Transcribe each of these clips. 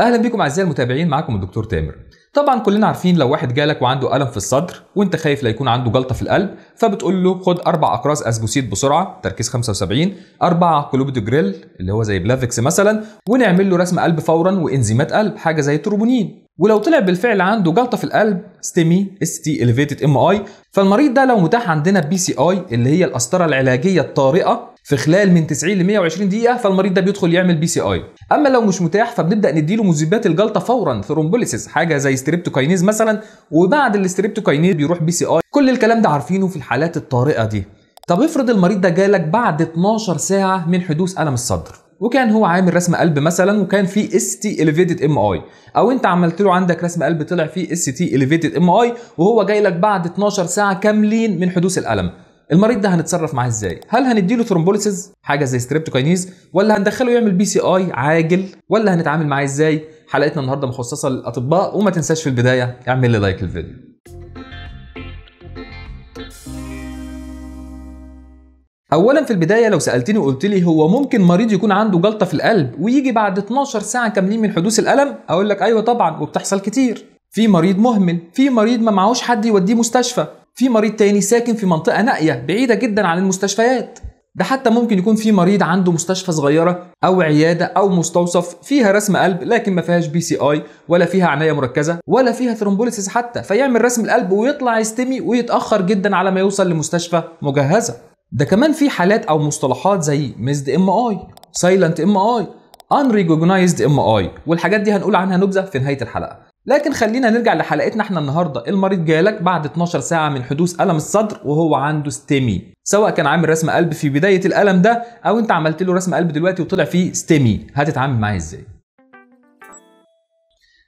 اهلا بيكم اعزائي المتابعين معاكم الدكتور تامر طبعا كلنا عارفين لو واحد جالك وعنده الم في الصدر وانت خايف لا يكون عنده جلطه في القلب فبتقول له خد اربع اقراص اسبوسيت بسرعه تركيز 75 اربع جريل اللي هو زي بلافكس مثلا ونعمل له رسم قلب فورا وانزيمات قلب حاجه زي التروبونين ولو طلع بالفعل عنده جلطه في القلب ستيمي اس تي اليفيتد ام اي فالمريض ده لو متاح عندنا بي سي اي اللي هي القسطره العلاجيه الطارئه في خلال من 90 ل 120 دقيقه فالمريض ده بيدخل يعمل بي سي اي اما لو مش متاح فبنبدا نديله مذيبات الجلطه فورا رومبوليسيس حاجه زي ستريبتوكاينيز مثلا وبعد الاستريبتوكاينيز بيروح بي سي اي كل الكلام ده عارفينه في الحالات الطارئه دي طب افرض المريض ده جالك بعد 12 ساعه من حدوث الم الصدر وكان هو عامل رسم قلب مثلا وكان في اس تي اليفيتد ام اي او انت عملت له عندك رسم قلب طلع فيه اس تي اليفيتد ام اي وهو جاي لك بعد 12 ساعه كاملين من حدوث الالم المريض ده هنتصرف معاه ازاي هل هنديله ثرومبوليسز حاجه زي ستريبتوكاينيز ولا هندخله يعمل بي سي اي عاجل ولا هنتعامل معاه ازاي حلقتنا النهارده مخصصه للاطباء وما تنساش في البدايه اعمل لي لايك للفيديو اولا في البدايه لو سالتني وقلت لي هو ممكن مريض يكون عنده جلطه في القلب ويجي بعد 12 ساعه كاملين من حدوث الالم اقول لك ايوه طبعا وبتحصل كتير في مريض مهمل في مريض ما معهوش حد يوديه مستشفى في مريض تاني ساكن في منطقه نائيه بعيده جدا عن المستشفيات ده حتى ممكن يكون في مريض عنده مستشفى صغيره او عياده او مستوصف فيها رسم قلب لكن ما فيهاش بي سي اي ولا فيها عنايه مركزه ولا فيها ثرومبوليسيس حتى فيعمل رسم القلب ويطلع يستمي ويتاخر جدا على ما يوصل لمستشفى مجهزه ده كمان في حالات او مصطلحات زي ميزد ام اي سايلنت ام اي unrecognized ام اي والحاجات دي هنقول عنها نبذه في نهايه الحلقه لكن خلينا نرجع لحلقتنا احنا النهارده المريض جالك بعد 12 ساعه من حدوث الم الصدر وهو عنده ستيمي سواء كان عامل رسم قلب في بدايه الالم ده او انت عملت له رسم قلب دلوقتي وطلع فيه ستيمي هتتعامل معاه ازاي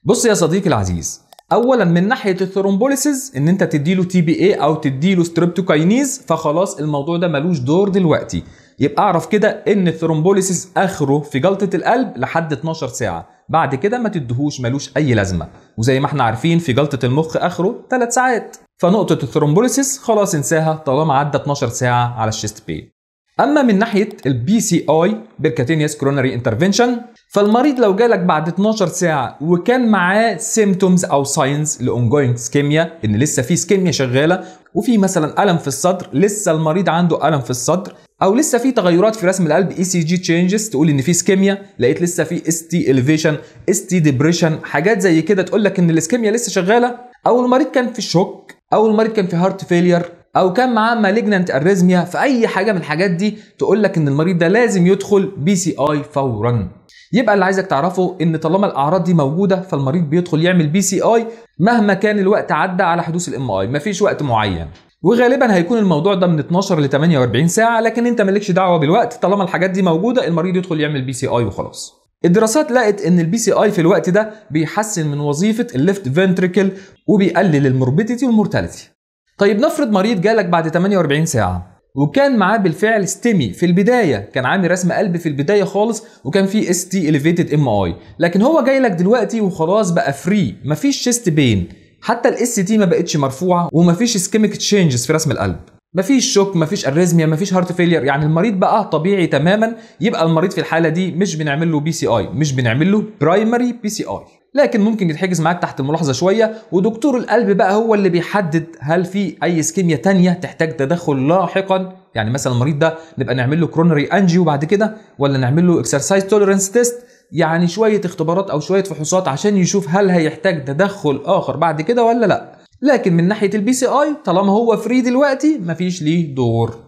بص يا صديقي العزيز اولا من ناحيه الثرومبوليسز ان انت تديله تي بي اي او تديله ستريبتوكاينيز فخلاص الموضوع ده ملوش دور دلوقتي يبقى اعرف كده ان الثرومبوليسز اخره في جلطه القلب لحد 12 ساعه بعد كده ما تدهوش ملوش اي لازمه وزي ما احنا عارفين في جلطه المخ اخره 3 ساعات فنقطه الثرومبوليسز خلاص انساها طالما عدى 12 ساعه على الشيست بين اما من ناحيه البي سي اي بيركاتينيوس كورونري انترفينشن فالمريض لو جالك بعد 12 ساعه وكان معاه سيمتومز او ساينز لاونجوينج سكيميا ان لسه في سكيميا شغاله وفي مثلا الم في الصدر لسه المريض عنده الم في الصدر او لسه في تغيرات في رسم القلب اي سي جي تشينجز تقول ان في سكيميا لقيت لسه في اس تي الفيشن اس تي ديبريشن حاجات زي كده تقول لك ان الاسكيميا لسه شغاله او المريض كان في شوك او المريض كان في هارت فيلير او كان معاه مالجنانت اريزميا في اي حاجه من الحاجات دي تقول لك ان المريض ده لازم يدخل بي سي اي فورا يبقى اللي عايزك تعرفه ان طالما الاعراض دي موجوده فالمريض بيدخل يعمل بي سي اي مهما كان الوقت عدى على حدوث الام اي مفيش وقت معين وغالبا هيكون الموضوع ده من 12 ل 48 ساعه لكن انت مالكش دعوه بالوقت طالما الحاجات دي موجوده المريض يدخل يعمل بي سي اي وخلاص الدراسات لقت ان البي سي اي في الوقت ده بيحسن من وظيفه الليفت فنتريكل وبيقلل الموربيديتي والمورتاليتي طيب نفرض مريض جالك بعد 48 ساعه وكان معاه بالفعل ستيمي في البدايه كان عامل رسم قلب في البدايه خالص وكان فيه اس تي اليفيتد ام اي لكن هو جاي لك دلوقتي وخلاص بقى فري مفيش شيست بين حتى الاس تي ما بقتش مرفوعه ومفيش ischemic تشينجز في رسم القلب مفيش شوك مفيش اريزميا مفيش هارت فيلير يعني المريض بقى طبيعي تماما يبقى المريض في الحاله دي مش بنعمل له بي سي اي مش بنعمل له برايمري بي سي اي لكن ممكن يتحجز معاك تحت الملاحظه شويه ودكتور القلب بقى هو اللي بيحدد هل في اي اسكيميا تانية تحتاج تدخل لاحقا يعني مثلا المريض ده نبقى نعمل له كرونري انجيو بعد كده ولا نعمل له اكسرسايز توليرنس تيست يعني شويه اختبارات او شويه فحوصات عشان يشوف هل هيحتاج تدخل اخر بعد كده ولا لا لكن من ناحيه البي سي اي طالما هو فري دلوقتي مفيش ليه دور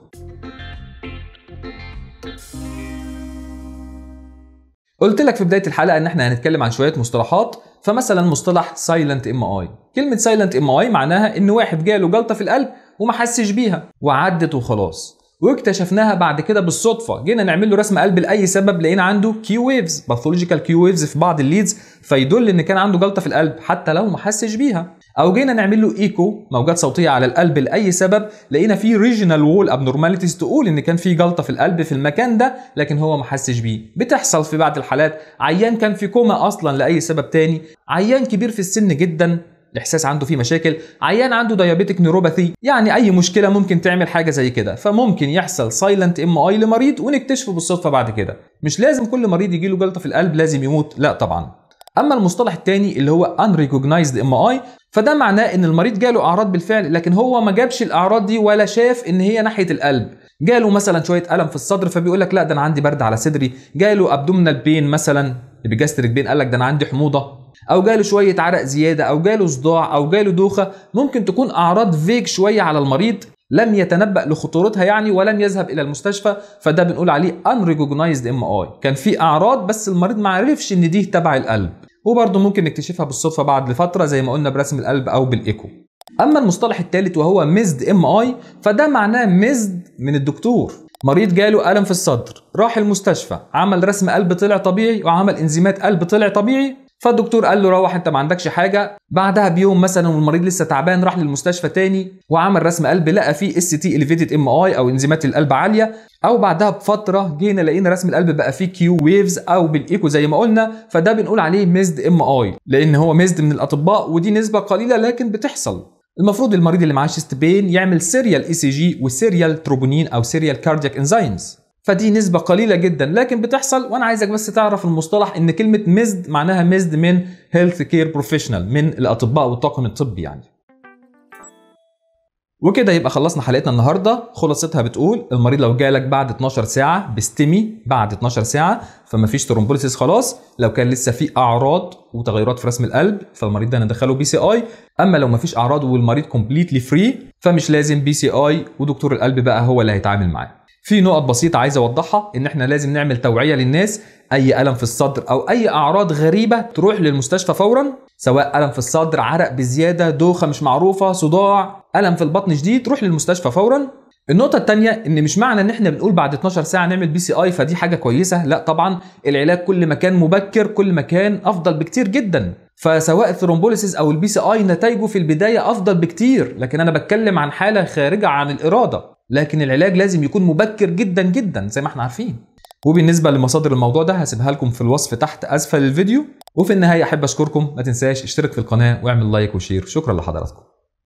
قلت لك في بدايه الحلقه ان احنا هنتكلم عن شويه مصطلحات فمثلا مصطلح سايلنت ام اي كلمه سايلنت ام اي معناها ان واحد جاله جلطه في القلب وما حسش بيها وعدت وخلاص واكتشفناها بعد كده بالصدفه جينا نعمل له رسم قلب لاي سبب لقينا عنده كيو ويفز باثولوجيكال كيو ويفز في بعض الليدز فيدل ان كان عنده جلطه في القلب حتى لو ما حسش بيها او جينا نعمل له ايكو موجات صوتيه على القلب لاي سبب لقينا في ريجنال وول ابنورماليتيز تقول ان كان في جلطه في القلب في المكان ده لكن هو ما حسش بيه بتحصل في بعض الحالات عيان كان في كوما اصلا لاي سبب تاني عيان كبير في السن جدا الاحساس عنده فيه مشاكل عيان عنده ديابيتك نيوروباثي يعني اي مشكله ممكن تعمل حاجه زي كده فممكن يحصل سايلنت ام اي لمريض ونكتشفه بالصدفه بعد كده مش لازم كل مريض يجيله جلطه في القلب لازم يموت لا طبعا اما المصطلح الثاني اللي هو unrecognized اي فده معناه ان المريض جاله اعراض بالفعل لكن هو ما جابش الاعراض دي ولا شاف ان هي ناحيه القلب جاله مثلا شويه الم في الصدر فبيقول لك لا ده انا عندي برد على صدري جاله ابدومنال بين مثلا بيجاستريك بين قال لك ده انا عندي حموضه او جاله شويه عرق زياده او جاله صداع او جاله دوخه ممكن تكون اعراض فيك شويه على المريض لم يتنبأ لخطورتها يعني ولم يذهب إلى المستشفى فده بنقول عليه unrecognized اي كان في أعراض بس المريض ما عرفش إن دي تبع القلب وبرضه ممكن نكتشفها بالصدفة بعد فترة زي ما قلنا برسم القلب أو بالإيكو أما المصطلح الثالث وهو ميزد ام اي فده معناه مزد من الدكتور مريض جاله ألم في الصدر راح المستشفى عمل رسم قلب طلع طبيعي وعمل انزيمات قلب طلع طبيعي فالدكتور قال له روح انت ما عندكش حاجه بعدها بيوم مثلا والمريض لسه تعبان راح للمستشفى تاني وعمل رسم قلب لقى فيه اس تي اليفيتد ام اي او انزيمات القلب عاليه او بعدها بفتره جينا لقينا رسم القلب بقى فيه كيو ويفز او بالايكو زي ما قلنا فده بنقول عليه ميزد ام اي لان هو ميزد من الاطباء ودي نسبه قليله لكن بتحصل المفروض المريض اللي معاه شيست بين يعمل سيريال اي سي جي وسيريال تروبونين او سيريال كاردياك انزيمز فدي نسبة قليلة جدا لكن بتحصل وانا عايزك بس تعرف المصطلح ان كلمة مزد معناها مزد من هيلث كير بروفيشنال من الاطباء والطاقم الطبي يعني وكده يبقى خلصنا حلقتنا النهارده خلاصتها بتقول المريض لو جالك بعد 12 ساعه بستمي بعد 12 ساعه فمفيش ترومبوليسيس خلاص لو كان لسه في اعراض وتغيرات في رسم القلب فالمريض ده ندخله بي سي اي اما لو مفيش اعراض والمريض كومبليتلي فري فمش لازم بي سي اي ودكتور القلب بقى هو اللي هيتعامل معاه في نقط بسيطة عايز أوضحها إن إحنا لازم نعمل توعية للناس أي ألم في الصدر أو أي أعراض غريبة تروح للمستشفى فورا سواء ألم في الصدر عرق بزيادة دوخة مش معروفة صداع ألم في البطن شديد تروح للمستشفى فورا النقطة التانية إن مش معنى إن إحنا بنقول بعد 12 ساعة نعمل بي سي آي فدي حاجة كويسة، لا طبعًا العلاج كل ما كان مبكر كل ما كان أفضل بكتير جدًا، فسواء الثرومبوليسيس أو البي سي آي نتائجه في البداية أفضل بكتير، لكن أنا بتكلم عن حالة خارجة عن الإرادة، لكن العلاج لازم يكون مبكر جدا جدا زي ما احنا عارفين وبالنسبة لمصادر الموضوع ده هسيبها لكم في الوصف تحت أسفل الفيديو وفي النهاية أحب أشكركم ما تنساش اشترك في القناة واعمل لايك وشير شكرا لحضراتكم